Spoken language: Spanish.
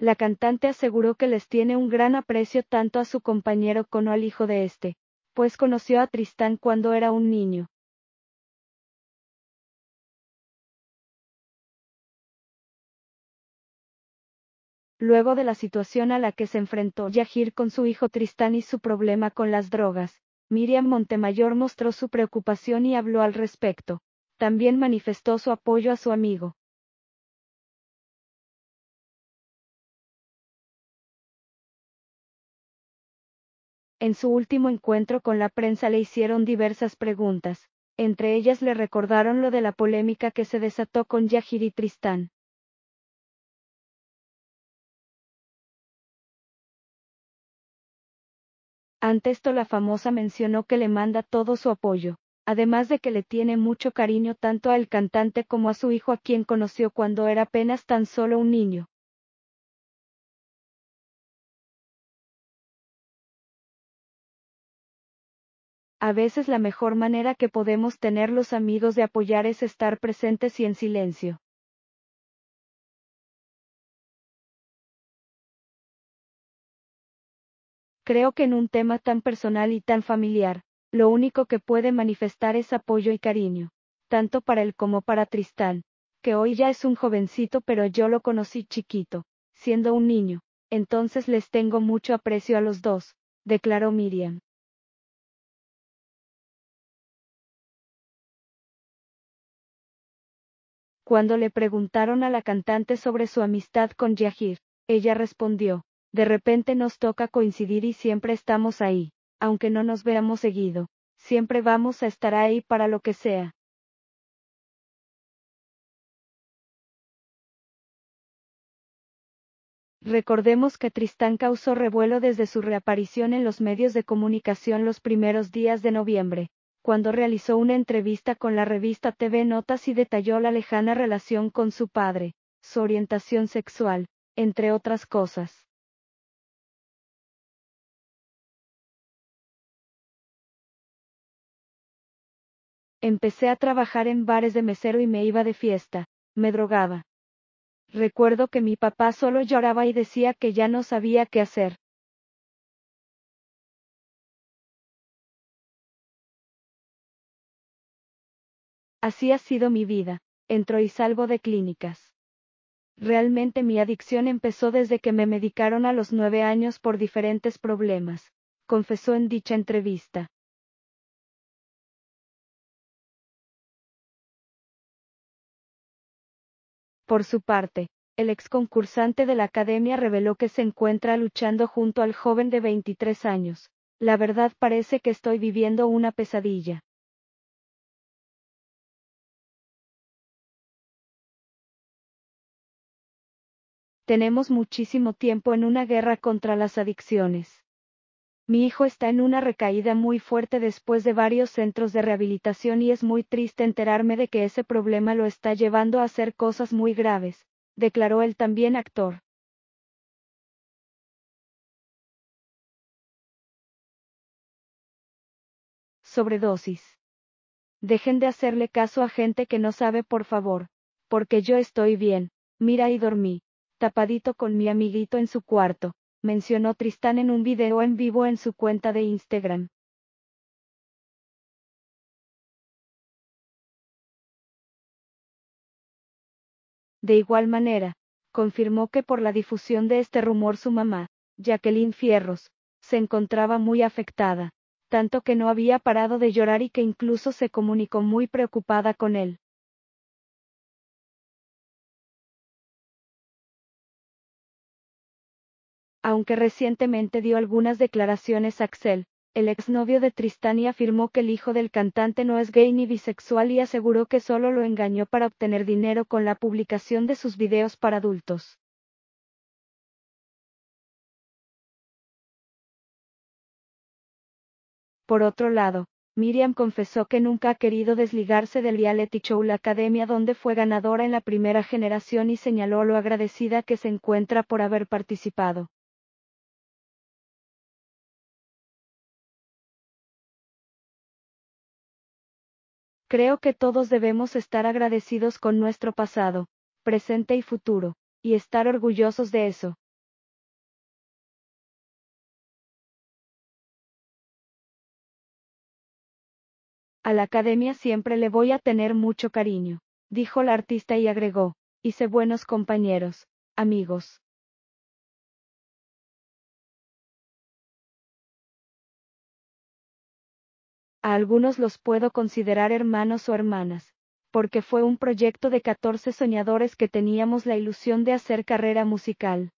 la cantante aseguró que les tiene un gran aprecio tanto a su compañero como al hijo de este, pues conoció a Tristán cuando era un niño. Luego de la situación a la que se enfrentó Yahir con su hijo Tristán y su problema con las drogas, Miriam Montemayor mostró su preocupación y habló al respecto. También manifestó su apoyo a su amigo. En su último encuentro con la prensa le hicieron diversas preguntas, entre ellas le recordaron lo de la polémica que se desató con Yahir Tristán. Ante esto la famosa mencionó que le manda todo su apoyo, además de que le tiene mucho cariño tanto al cantante como a su hijo a quien conoció cuando era apenas tan solo un niño. A veces la mejor manera que podemos tener los amigos de apoyar es estar presentes y en silencio. Creo que en un tema tan personal y tan familiar, lo único que puede manifestar es apoyo y cariño, tanto para él como para Tristán, que hoy ya es un jovencito pero yo lo conocí chiquito, siendo un niño, entonces les tengo mucho aprecio a los dos, declaró Miriam. Cuando le preguntaron a la cantante sobre su amistad con Yahir, ella respondió, de repente nos toca coincidir y siempre estamos ahí, aunque no nos veamos seguido, siempre vamos a estar ahí para lo que sea. Recordemos que Tristán causó revuelo desde su reaparición en los medios de comunicación los primeros días de noviembre cuando realizó una entrevista con la revista TV Notas y detalló la lejana relación con su padre, su orientación sexual, entre otras cosas. Empecé a trabajar en bares de mesero y me iba de fiesta, me drogaba. Recuerdo que mi papá solo lloraba y decía que ya no sabía qué hacer. Así ha sido mi vida, entro y salgo de clínicas. Realmente mi adicción empezó desde que me medicaron a los nueve años por diferentes problemas, confesó en dicha entrevista. Por su parte, el ex concursante de la academia reveló que se encuentra luchando junto al joven de 23 años. La verdad parece que estoy viviendo una pesadilla. Tenemos muchísimo tiempo en una guerra contra las adicciones. Mi hijo está en una recaída muy fuerte después de varios centros de rehabilitación y es muy triste enterarme de que ese problema lo está llevando a hacer cosas muy graves, declaró el también actor. Sobredosis. Dejen de hacerle caso a gente que no sabe, por favor, porque yo estoy bien, mira y dormí tapadito con mi amiguito en su cuarto, mencionó Tristán en un video en vivo en su cuenta de Instagram. De igual manera, confirmó que por la difusión de este rumor su mamá, Jacqueline Fierros, se encontraba muy afectada, tanto que no había parado de llorar y que incluso se comunicó muy preocupada con él. Aunque recientemente dio algunas declaraciones Axel, el exnovio de Tristani afirmó que el hijo del cantante no es gay ni bisexual y aseguró que solo lo engañó para obtener dinero con la publicación de sus videos para adultos. Por otro lado, Miriam confesó que nunca ha querido desligarse del reality show La Academia donde fue ganadora en la primera generación y señaló lo agradecida que se encuentra por haber participado. Creo que todos debemos estar agradecidos con nuestro pasado, presente y futuro, y estar orgullosos de eso. A la academia siempre le voy a tener mucho cariño, dijo la artista y agregó, hice buenos compañeros, amigos. A algunos los puedo considerar hermanos o hermanas, porque fue un proyecto de 14 soñadores que teníamos la ilusión de hacer carrera musical.